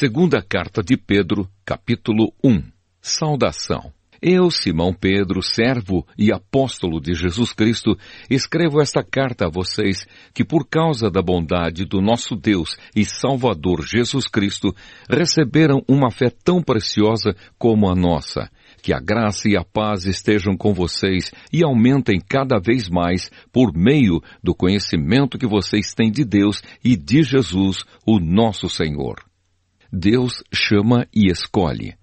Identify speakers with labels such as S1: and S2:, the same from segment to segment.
S1: Segunda carta de Pedro, capítulo 1. Saudação. Eu, Simão Pedro, servo e apóstolo de Jesus Cristo, escrevo esta carta a vocês que por causa da bondade do nosso Deus e Salvador Jesus Cristo, receberam uma fé tão preciosa como a nossa. Que a graça e a paz estejam com vocês e aumentem cada vez mais por meio do conhecimento que vocês têm de Deus e de Jesus, o nosso Senhor. Deus chama e escolhe.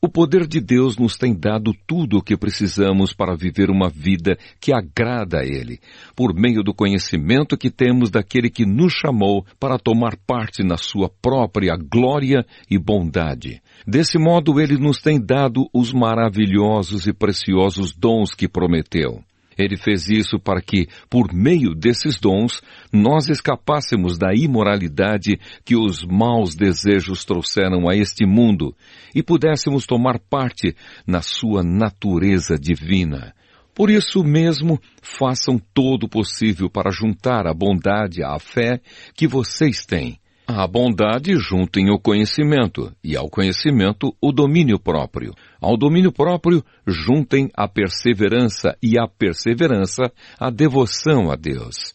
S1: O poder de Deus nos tem dado tudo o que precisamos para viver uma vida que agrada a Ele, por meio do conhecimento que temos daquele que nos chamou para tomar parte na Sua própria glória e bondade. Desse modo, Ele nos tem dado os maravilhosos e preciosos dons que prometeu. Ele fez isso para que, por meio desses dons, nós escapássemos da imoralidade que os maus desejos trouxeram a este mundo e pudéssemos tomar parte na sua natureza divina. Por isso mesmo, façam todo o possível para juntar a bondade à fé que vocês têm a bondade juntem o conhecimento, e ao conhecimento o domínio próprio. Ao domínio próprio juntem a perseverança, e à perseverança a devoção a Deus.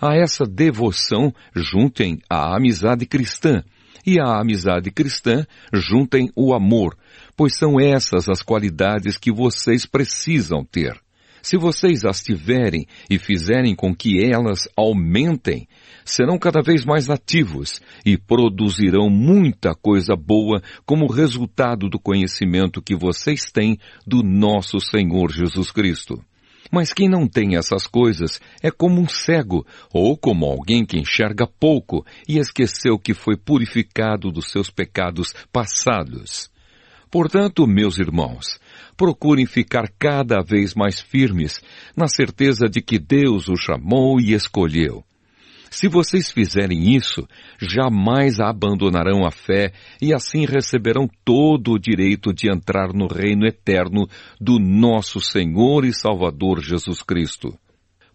S1: A essa devoção juntem a amizade cristã, e à amizade cristã juntem o amor, pois são essas as qualidades que vocês precisam ter. Se vocês as tiverem e fizerem com que elas aumentem, serão cada vez mais ativos e produzirão muita coisa boa como resultado do conhecimento que vocês têm do nosso Senhor Jesus Cristo. Mas quem não tem essas coisas é como um cego ou como alguém que enxerga pouco e esqueceu que foi purificado dos seus pecados passados. Portanto, meus irmãos, procurem ficar cada vez mais firmes na certeza de que Deus o chamou e escolheu. Se vocês fizerem isso, jamais abandonarão a fé e assim receberão todo o direito de entrar no reino eterno do nosso Senhor e Salvador Jesus Cristo.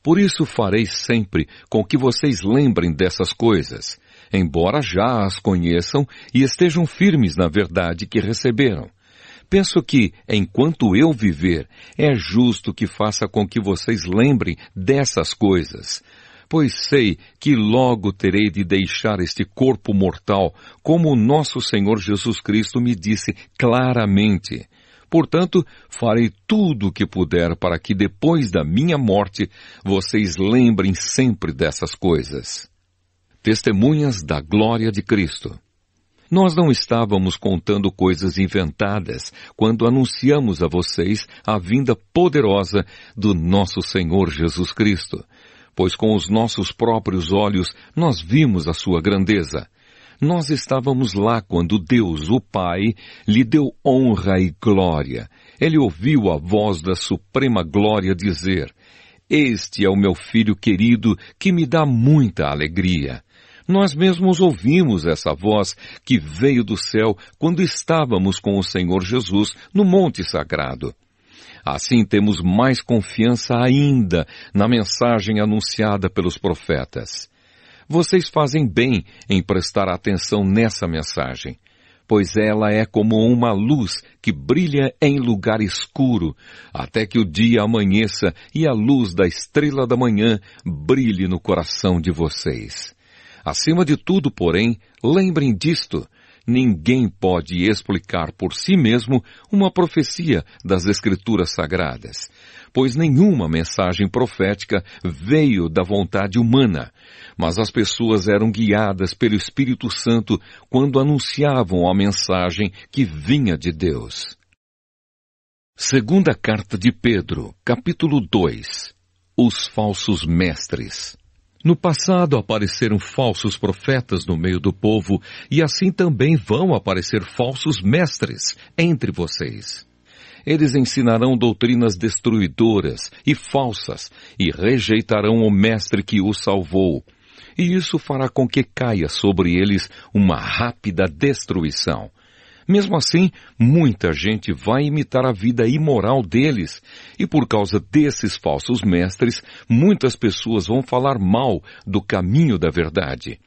S1: Por isso farei sempre com que vocês lembrem dessas coisas, embora já as conheçam e estejam firmes na verdade que receberam. Penso que, enquanto eu viver, é justo que faça com que vocês lembrem dessas coisas, pois sei que logo terei de deixar este corpo mortal, como o nosso Senhor Jesus Cristo me disse claramente. Portanto, farei tudo o que puder para que depois da minha morte vocês lembrem sempre dessas coisas. Testemunhas da Glória de Cristo. Nós não estávamos contando coisas inventadas quando anunciamos a vocês a vinda poderosa do nosso Senhor Jesus Cristo pois com os nossos próprios olhos nós vimos a sua grandeza. Nós estávamos lá quando Deus, o Pai, lhe deu honra e glória. Ele ouviu a voz da suprema glória dizer: Este é o meu filho querido que me dá muita alegria. Nós mesmos ouvimos essa voz que veio do céu quando estávamos com o Senhor Jesus no Monte Sagrado. Assim temos mais confiança ainda na mensagem anunciada pelos profetas. Vocês fazem bem em prestar atenção nessa mensagem, pois ela é como uma luz que brilha em lugar escuro, até que o dia amanheça e a luz da estrela da manhã brilhe no coração de vocês. Acima de tudo, porém, lembrem disto Ninguém pode explicar por si mesmo uma profecia das Escrituras Sagradas, pois nenhuma mensagem profética veio da vontade humana, mas as pessoas eram guiadas pelo Espírito Santo quando anunciavam a mensagem que vinha de Deus. Segunda Carta de Pedro, capítulo 2 Os Falsos Mestres no passado apareceram falsos profetas no meio do povo, e assim também vão aparecer falsos mestres entre vocês. Eles ensinarão doutrinas destruidoras e falsas, e rejeitarão o Mestre que o salvou. E isso fará com que caia sobre eles uma rápida destruição. Mesmo assim, muita gente vai imitar a vida imoral deles, e por causa desses falsos mestres, muitas pessoas vão falar mal do caminho da verdade.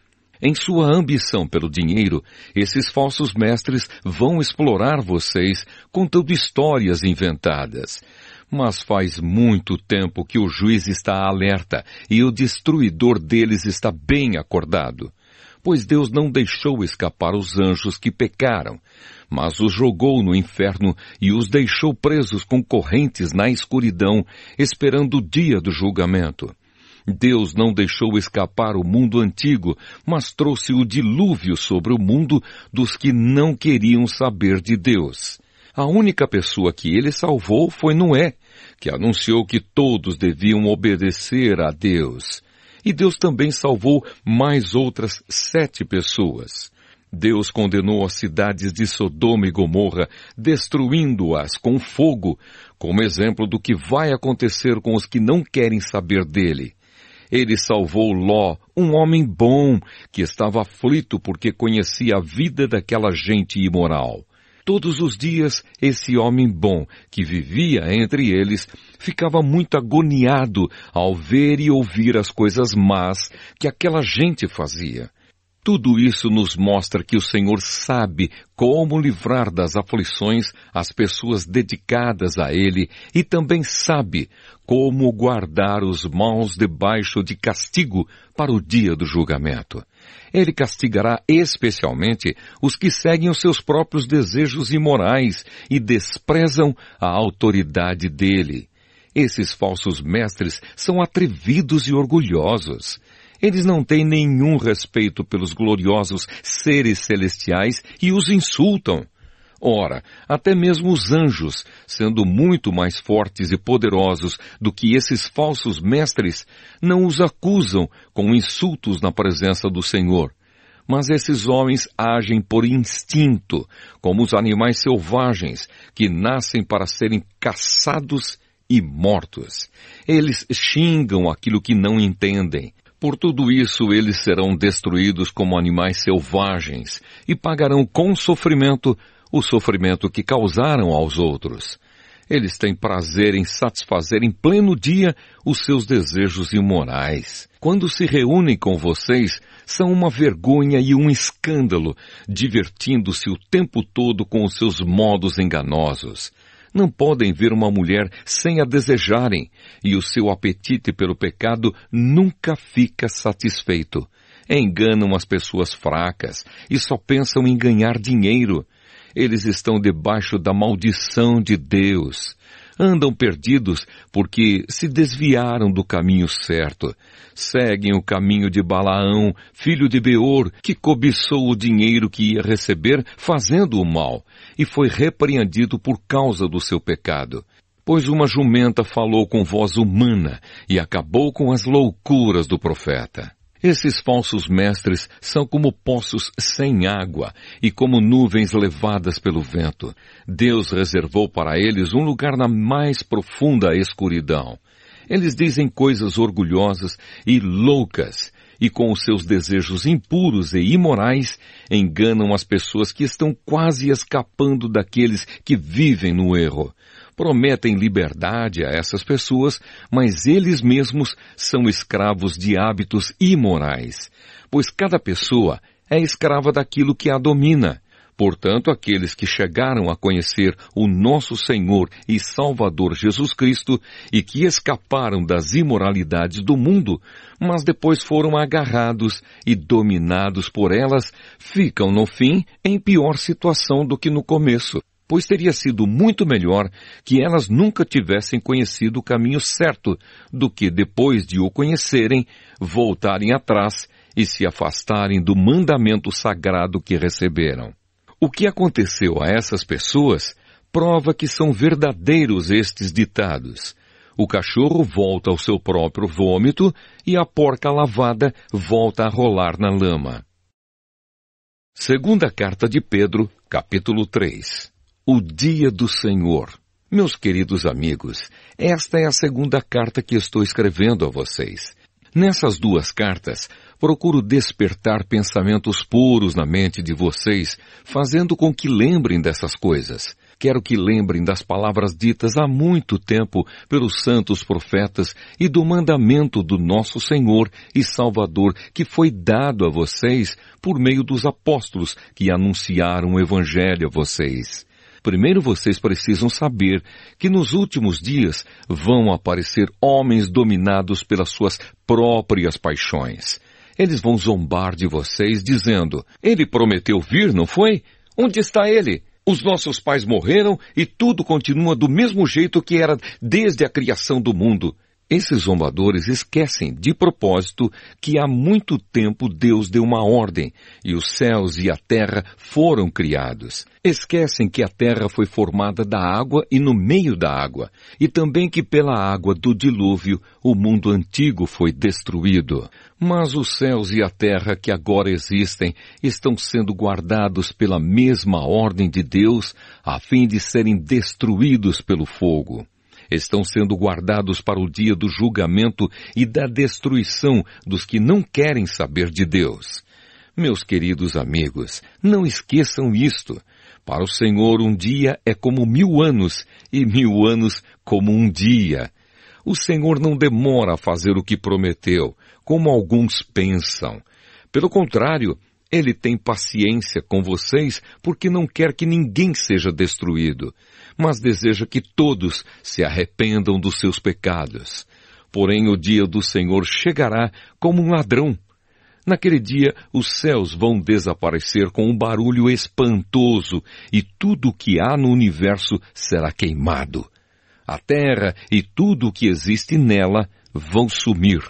S1: Em sua ambição pelo dinheiro, esses falsos mestres vão explorar vocês contando histórias inventadas. Mas faz muito tempo que o juiz está alerta e o destruidor deles está bem acordado pois Deus não deixou escapar os anjos que pecaram, mas os jogou no inferno e os deixou presos com correntes na escuridão, esperando o dia do julgamento. Deus não deixou escapar o mundo antigo, mas trouxe o dilúvio sobre o mundo dos que não queriam saber de Deus. A única pessoa que ele salvou foi Noé, que anunciou que todos deviam obedecer a Deus. E Deus também salvou mais outras sete pessoas. Deus condenou as cidades de Sodoma e Gomorra, destruindo-as com fogo, como exemplo do que vai acontecer com os que não querem saber dele. Ele salvou Ló, um homem bom, que estava aflito porque conhecia a vida daquela gente imoral. Todos os dias, esse homem bom, que vivia entre eles, ficava muito agoniado ao ver e ouvir as coisas más que aquela gente fazia. Tudo isso nos mostra que o Senhor sabe como livrar das aflições as pessoas dedicadas a Ele e também sabe como guardar os maus debaixo de castigo para o dia do julgamento. Ele castigará especialmente os que seguem os seus próprios desejos imorais e desprezam a autoridade dele. Esses falsos mestres são atrevidos e orgulhosos. Eles não têm nenhum respeito pelos gloriosos seres celestiais e os insultam. Ora, até mesmo os anjos, sendo muito mais fortes e poderosos do que esses falsos mestres, não os acusam com insultos na presença do Senhor. Mas esses homens agem por instinto, como os animais selvagens que nascem para serem caçados e mortos. Eles xingam aquilo que não entendem. Por tudo isso eles serão destruídos como animais selvagens e pagarão com sofrimento o sofrimento que causaram aos outros. Eles têm prazer em satisfazer em pleno dia os seus desejos imorais. Quando se reúnem com vocês, são uma vergonha e um escândalo, divertindo-se o tempo todo com os seus modos enganosos. Não podem ver uma mulher sem a desejarem, e o seu apetite pelo pecado nunca fica satisfeito. Enganam as pessoas fracas e só pensam em ganhar dinheiro eles estão debaixo da maldição de Deus. Andam perdidos porque se desviaram do caminho certo. Seguem o caminho de Balaão, filho de Beor, que cobiçou o dinheiro que ia receber fazendo o mal e foi repreendido por causa do seu pecado pois uma jumenta falou com voz humana e acabou com as loucuras do profeta. Esses falsos mestres são como poços sem água e como nuvens levadas pelo vento. Deus reservou para eles um lugar na mais profunda escuridão. Eles dizem coisas orgulhosas e loucas e com os seus desejos impuros e imorais enganam as pessoas que estão quase escapando daqueles que vivem no erro prometem liberdade a essas pessoas, mas eles mesmos são escravos de hábitos imorais, pois cada pessoa é escrava daquilo que a domina. Portanto, aqueles que chegaram a conhecer o nosso Senhor e Salvador Jesus Cristo e que escaparam das imoralidades do mundo, mas depois foram agarrados e dominados por elas, ficam no fim em pior situação do que no começo pois teria sido muito melhor que elas nunca tivessem conhecido o caminho certo do que, depois de o conhecerem, voltarem atrás e se afastarem do mandamento sagrado que receberam. O que aconteceu a essas pessoas prova que são verdadeiros estes ditados. O cachorro volta ao seu próprio vômito e a porca lavada volta a rolar na lama. Segunda carta de Pedro, capítulo 3 o dia do Senhor. Meus queridos amigos, esta é a segunda carta que estou escrevendo a vocês. Nessas duas cartas, procuro despertar pensamentos puros na mente de vocês, fazendo com que lembrem dessas coisas. Quero que lembrem das palavras ditas há muito tempo pelos santos profetas e do mandamento do nosso Senhor e Salvador que foi dado a vocês por meio dos apóstolos que anunciaram o Evangelho a vocês. Primeiro vocês precisam saber que nos últimos dias vão aparecer homens dominados pelas suas próprias paixões. Eles vão zombar de vocês dizendo: Ele prometeu vir, não foi? Onde está ele? Os nossos pais morreram e tudo continua do mesmo jeito que era desde a criação do mundo. Esses zombadores esquecem de propósito que há muito tempo Deus deu uma ordem e os céus e a terra foram criados. Esquecem que a terra foi formada da água e no meio da água, e também que pela água do dilúvio o mundo antigo foi destruído. Mas os céus e a terra que agora existem estão sendo guardados pela mesma ordem de Deus a fim de serem destruídos pelo fogo estão sendo guardados para o dia do julgamento e da destruição dos que não querem saber de Deus. Meus queridos amigos, não esqueçam isto. Para o Senhor, um dia é como mil anos, e mil anos como um dia. O Senhor não demora a fazer o que prometeu, como alguns pensam. Pelo contrário, ele tem paciência com vocês porque não quer que ninguém seja destruído, mas deseja que todos se arrependam dos seus pecados. Porém, o dia do Senhor chegará como um ladrão. Naquele dia, os céus vão desaparecer com um barulho espantoso e tudo o que há no universo será queimado. A terra e tudo o que existe nela vão sumir,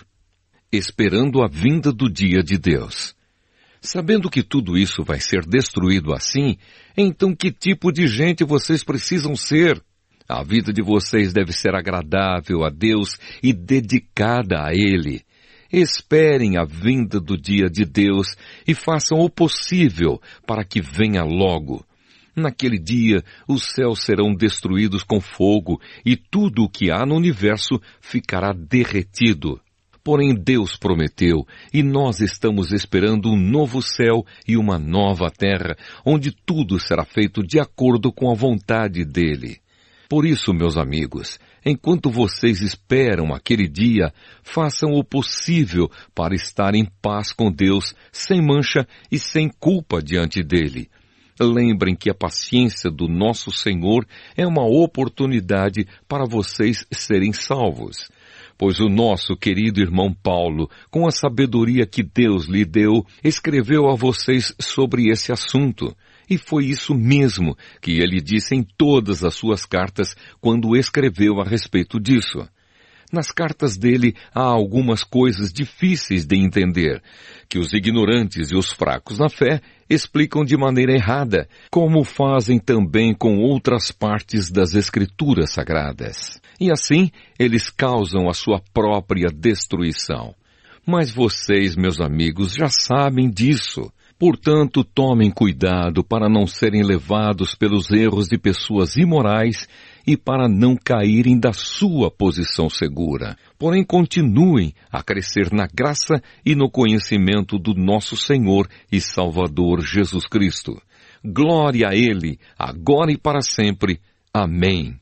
S1: esperando a vinda do dia de Deus. Sabendo que tudo isso vai ser destruído assim, então que tipo de gente vocês precisam ser? A vida de vocês deve ser agradável a Deus e dedicada a Ele. Esperem a vinda do dia de Deus e façam o possível para que venha logo. Naquele dia, os céus serão destruídos com fogo e tudo o que há no universo ficará derretido. Porém Deus prometeu, e nós estamos esperando um novo céu e uma nova terra, onde tudo será feito de acordo com a vontade dele. Por isso, meus amigos, enquanto vocês esperam aquele dia, façam o possível para estar em paz com Deus, sem mancha e sem culpa diante dele. Lembrem que a paciência do nosso Senhor é uma oportunidade para vocês serem salvos. Pois o nosso querido irmão Paulo, com a sabedoria que Deus lhe deu, escreveu a vocês sobre esse assunto. E foi isso mesmo que ele disse em todas as suas cartas quando escreveu a respeito disso. Nas cartas dele há algumas coisas difíceis de entender, que os ignorantes e os fracos na fé explicam de maneira errada, como fazem também com outras partes das Escrituras Sagradas. E assim, eles causam a sua própria destruição. Mas vocês, meus amigos, já sabem disso. Portanto, tomem cuidado para não serem levados pelos erros de pessoas imorais e para não caírem da sua posição segura. Porém, continuem a crescer na graça e no conhecimento do nosso Senhor e Salvador Jesus Cristo. Glória a Ele, agora e para sempre. Amém.